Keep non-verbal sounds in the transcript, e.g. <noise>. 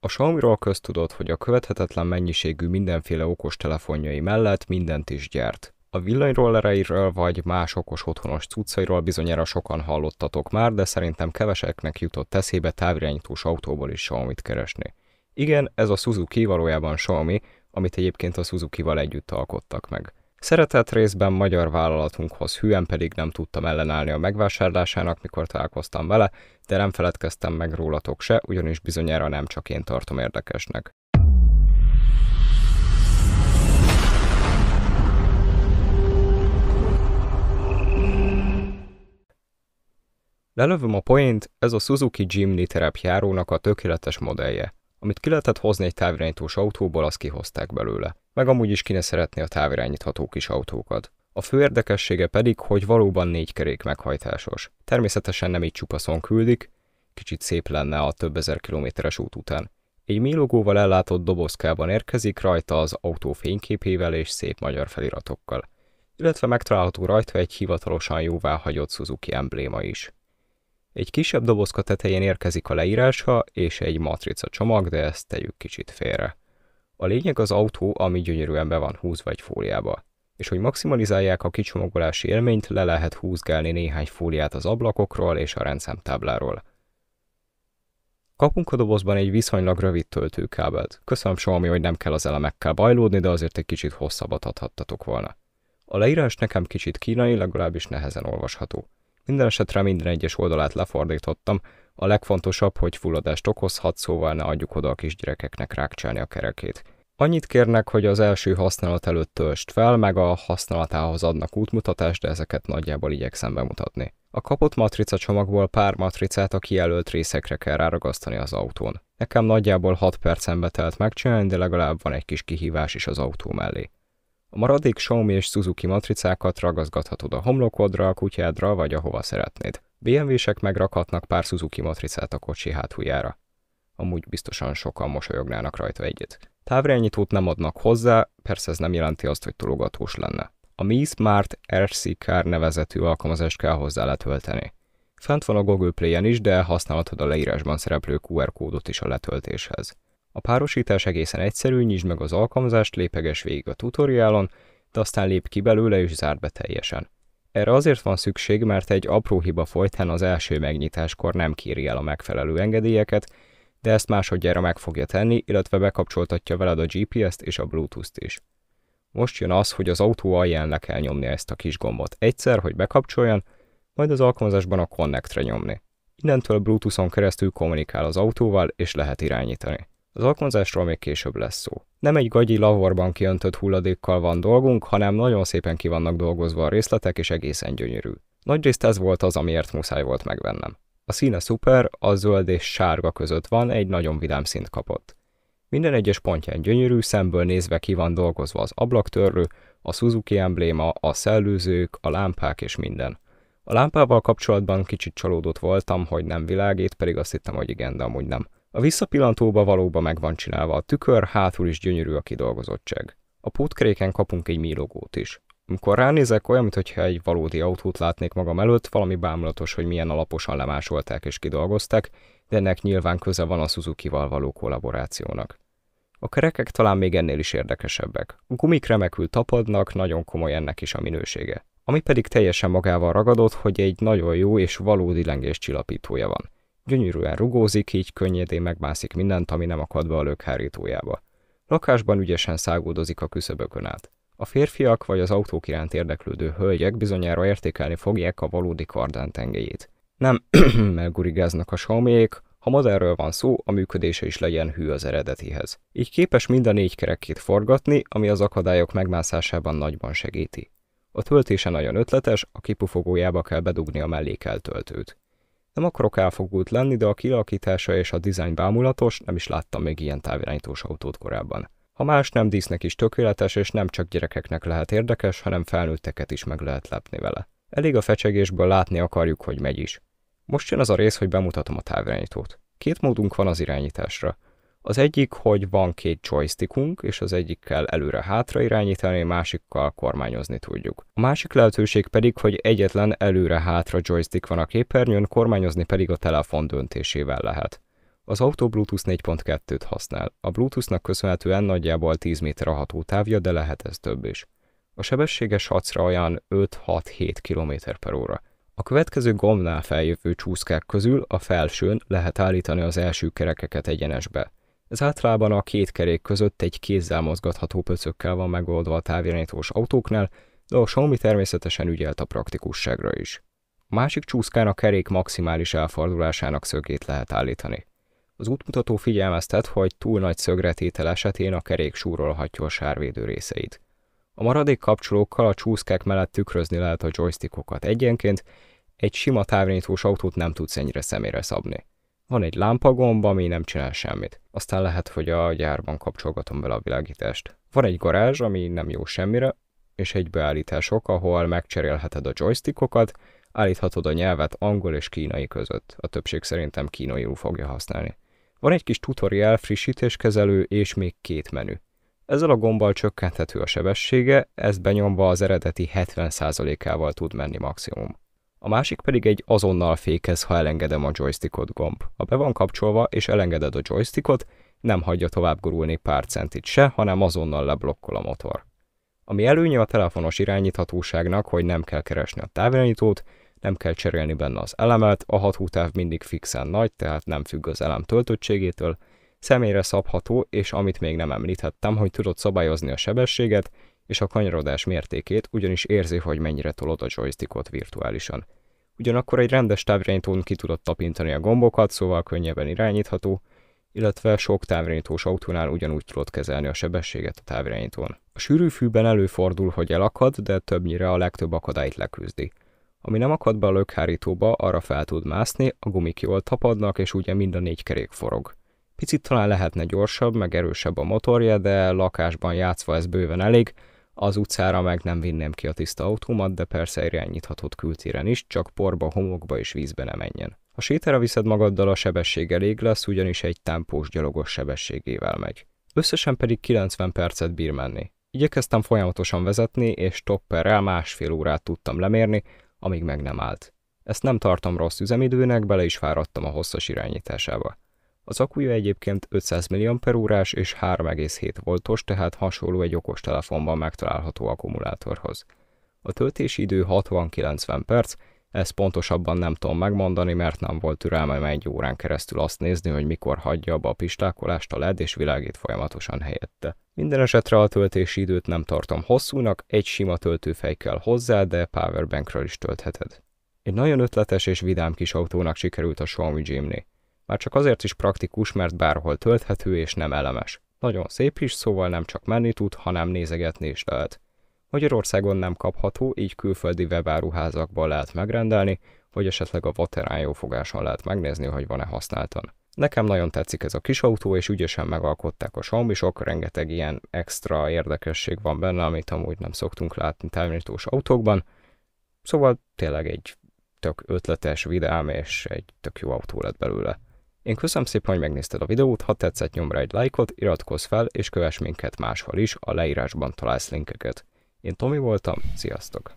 A Xiaomi-ról köztudott, hogy a követhetetlen mennyiségű mindenféle okos telefonjai mellett mindent is gyárt. A villanyrollereiről vagy más okos otthonos cuccairól bizonyára sokan hallottatok már, de szerintem keveseknek jutott eszébe távirányítós autóból is xiaomi keresni. Igen, ez a Suzuki valójában Xiaomi, amit egyébként a Suzuki-val együtt alkottak meg. Szeretett részben magyar vállalatunkhoz hűen pedig nem tudtam ellenállni a megvásárlásának, mikor találkoztam vele, de nem feledkeztem meg rólatok se, ugyanis bizonyára nem csak én tartom érdekesnek. Lelövöm a point, ez a Suzuki Jimny terepjárónak a tökéletes modellje. Amit ki lehetett hozni egy távirányítós autóból, azt kihozták belőle. Meg amúgy is kine szeretné a távirányítható kis autókat. A fő érdekessége pedig, hogy valóban négy kerék meghajtásos. Természetesen nem így csupaszon küldik, kicsit szép lenne a több ezer kilométeres út után. Egy mélogóval ellátott dobozkában érkezik rajta az autó fényképével és szép magyar feliratokkal. Illetve megtalálható rajta egy hivatalosan jóváhagyott Suzuki embléma is. Egy kisebb dobozka tetején érkezik a leírása és egy matrica csomag, de ezt tegyük kicsit félre. A lényeg az autó, ami gyönyörűen be van húzva egy fóliába. És hogy maximalizálják a kicsomagolási élményt, le lehet húzgálni néhány fóliát az ablakokról és a rendszámtábláról. Kapunk a dobozban egy viszonylag rövid töltőkábelt. Köszönöm Xiaomi, hogy nem kell az elemekkel bajlódni, de azért egy kicsit hosszabbat adhattatok volna. A leírás nekem kicsit kínai, legalábbis nehezen olvasható. Minden esetre minden egyes oldalát lefordítottam, a legfontosabb, hogy fulladást okozhat, szóval ne adjuk oda a kisgyerekeknek rákcsálni a kerekét. Annyit kérnek, hogy az első használat előtt töltsd fel, meg a használatához adnak útmutatást, de ezeket nagyjából igyekszem bemutatni. A kapott matrica csomagból pár matricát a kijelölt részekre kell ráragasztani az autón. Nekem nagyjából 6 percen telt megcsinálni, de legalább van egy kis kihívás is az autó mellé. A maradék Xiaomi és Suzuki matricákat ragaszgathatod a homlokodra, a kutyádra vagy ahova szeretnéd. BMW-sek megrakhatnak pár Suzuki matricát a kocsi hátuljára. Amúgy biztosan sokan mosolyognának rajta egyet. Távrányítót nem adnak hozzá, persze ez nem jelenti azt, hogy tologatós lenne. A Mi Smart RC Car nevezetű alkalmazást kell hozzá letölteni. Fent van a Google Play-en is, de használhatod a leírásban szereplő QR kódot is a letöltéshez. A párosítás egészen egyszerű, nyisd meg az alkalmazást, lépeges végig a tutoriálon, de aztán lép ki belőle és zárd be teljesen. Erre azért van szükség, mert egy apró hiba folytán az első megnyitáskor nem kéri el a megfelelő engedélyeket, de ezt másodjára meg fogja tenni, illetve bekapcsoltatja veled a GPS-t és a Bluetooth-t is. Most jön az, hogy az autó alján le kell nyomni ezt a kis gombot egyszer, hogy bekapcsoljon, majd az alkalmazásban a Connect-re nyomni. Innentől Bluetooth-on keresztül kommunikál az autóval és lehet irányítani. Az alkonzásról még később lesz szó. Nem egy gagyi lavorban kiöntött hulladékkal van dolgunk, hanem nagyon szépen ki vannak dolgozva a részletek, és egészen gyönyörű. Nagyrészt ez volt az, amiért muszáj volt megvennem. A színe szuper, a zöld és sárga között van, egy nagyon vidám szint kapott. Minden egyes pontján gyönyörű, szemből nézve ki van dolgozva az ablaktörlő, a Suzuki embléma, a szellőzők, a lámpák és minden. A lámpával kapcsolatban kicsit csalódott voltam, hogy nem világít, pedig azt hittem, hogy igen, de amúgy nem. A visszapillantóba valóban meg van csinálva a tükör, hátul is gyönyörű a kidolgozottság. A pótkréken kapunk egy milogót is. Amikor ránézek, olyan, mintha egy valódi autót látnék magam előtt, valami bámulatos, hogy milyen alaposan lemásolták és kidolgozták, de ennek nyilván köze van a Suzuki-val való kollaborációnak. A kerekek talán még ennél is érdekesebbek. A gumik remekül tapadnak, nagyon komoly ennek is a minősége. Ami pedig teljesen magával ragadott, hogy egy nagyon jó és valódi lengés csillapítója van. Gyönyörűen rugózik, így könnyedén megmászik mindent, ami nem akad be a lökhárítójába. Lakásban ügyesen szágódozik a küszöbökön át. A férfiak vagy az autók iránt érdeklődő hölgyek bizonyára értékelni fogják a valódi kardán tengelyét. Nem <clears throat> elgurigáznak a saumék, ha modellről van szó, a működése is legyen hű az eredetihez. Így képes minden négy kerekét forgatni, ami az akadályok megmászásában nagyban segíti. A töltése nagyon ötletes, a kipufogójába kell bedugni a mellékelt töltőt. Nem akarok elfogult lenni, de a kialakítása és a dizájn bámulatos, nem is láttam még ilyen távirányítós autót korábban. Ha más nem, dísznek is tökéletes, és nem csak gyerekeknek lehet érdekes, hanem felnőtteket is meg lehet lepni vele. Elég a fecsegésből látni akarjuk, hogy megy is. Most jön az a rész, hogy bemutatom a távirányítót. Két módunk van az irányításra. Az egyik, hogy van két joystickunk, és az egyikkel előre-hátra irányítani, másikkal kormányozni tudjuk. A másik lehetőség pedig, hogy egyetlen előre-hátra joystick van a képernyőn, kormányozni pedig a telefon döntésével lehet. Az autó Bluetooth 4.2-t használ. A Bluetoothnak köszönhetően nagyjából 10 méter a hatótávja, de lehet ez több is. A sebességes hacra olyan 5-6-7 km per óra. A következő gombnál feljövő csúszkák közül a felsőn lehet állítani az első kerekeket egyenesbe. Ez általában a két kerék között egy kézzel mozgatható pöcökkel van megoldva a távirányítós autóknál, de a Xiaomi természetesen ügyelt a praktikusságra is. A másik csúszkán a kerék maximális elfordulásának szögét lehet állítani. Az útmutató figyelmeztet, hogy túl nagy szögretétel esetén a kerék súrolhatja a sárvédő részeit. A maradék kapcsolókkal a csúszkák mellett tükrözni lehet a joystickokat egyenként, egy sima távirányítós autót nem tudsz ennyire személyre szabni. Van egy lámpagomb, ami nem csinál semmit. Aztán lehet, hogy a gyárban kapcsolgatom bele a világítást. Van egy garázs, ami nem jó semmire, és egy beállítások, ahol megcserélheted a joystickokat, állíthatod a nyelvet angol és kínai között. A többség szerintem kínaiul fogja használni. Van egy kis tutorial, frissítéskezelő és még két menü. Ezzel a gombbal csökkenthető a sebessége, ezt benyomva az eredeti 70%-ával tud menni maximum. A másik pedig egy azonnal fékez, ha elengedem a joystickot gomb. Ha be van kapcsolva és elengeded a joystickot, nem hagyja tovább gurulni pár centit se, hanem azonnal leblokkol a motor. Ami előnye a telefonos irányíthatóságnak, hogy nem kell keresni a távirányítót, nem kell cserélni benne az elemet, a hatótáv mindig fixen nagy, tehát nem függ az elem töltöttségétől, személyre szabható, és amit még nem említettem, hogy tudod szabályozni a sebességet, és a kanyarodás mértékét, ugyanis érzi, hogy mennyire tolod a joystickot virtuálisan. Ugyanakkor egy rendes távirányítón ki tudod tapintani a gombokat, szóval könnyebben irányítható, illetve sok távirányítós autónál ugyanúgy tudod kezelni a sebességet a távirányítón. A sűrű fűben előfordul, hogy elakad, de többnyire a legtöbb akadályt leküzdi. Ami nem akad be a lökhárítóba, arra fel tud mászni, a gumik jól tapadnak, és ugye mind a négy kerék forog. Picit talán lehetne gyorsabb, meg erősebb a motorja, de lakásban játszva ez bőven elég, az utcára meg nem vinném ki a tiszta autómat, de persze irányíthatod kültéren is, csak porba, homokba és vízbe ne menjen. A sétára viszed magaddal a sebesség elég lesz, ugyanis egy tempós gyalogos sebességével megy. Összesen pedig 90 percet bír menni. Igyekeztem folyamatosan vezetni, és topperrel másfél órát tudtam lemérni, amíg meg nem állt. Ezt nem tartom rossz üzemidőnek, bele is fáradtam a hosszas irányításába. Az akúja egyébként 500 mAh és 3,7 voltos, tehát hasonló egy okostelefonban megtalálható akkumulátorhoz. A töltési idő 60-90 perc, ezt pontosabban nem tudom megmondani, mert nem volt türelmem egy órán keresztül azt nézni, hogy mikor hagyja abba a pistákolást a LED és világít folyamatosan helyette. Minden esetre a töltési időt nem tartom hosszúnak, egy sima töltőfej kell hozzá, de powerbankről is töltheted. Egy nagyon ötletes és vidám kis autónak sikerült a Xiaomi Jimny. Már csak azért is praktikus, mert bárhol tölthető és nem elemes. Nagyon szép is, szóval nem csak menni tud, hanem nézegetni is lehet. Magyarországon nem kapható, így külföldi webáruházakban lehet megrendelni, vagy esetleg a Vaterán fogáson lehet megnézni, hogy van-e használtan. Nekem nagyon tetszik ez a kis autó, és ügyesen megalkották a xiaomi rengeteg ilyen extra érdekesség van benne, amit amúgy nem szoktunk látni távirányítós autókban. Szóval tényleg egy tök ötletes, vidám, és egy tök jó autó lett belőle. Én köszönöm szépen, hogy megnézted a videót, ha tetszett nyomj rá egy lájkot, iratkozz fel és kövess minket máshol is, a leírásban találsz linkeket. Én Tomi voltam, sziasztok!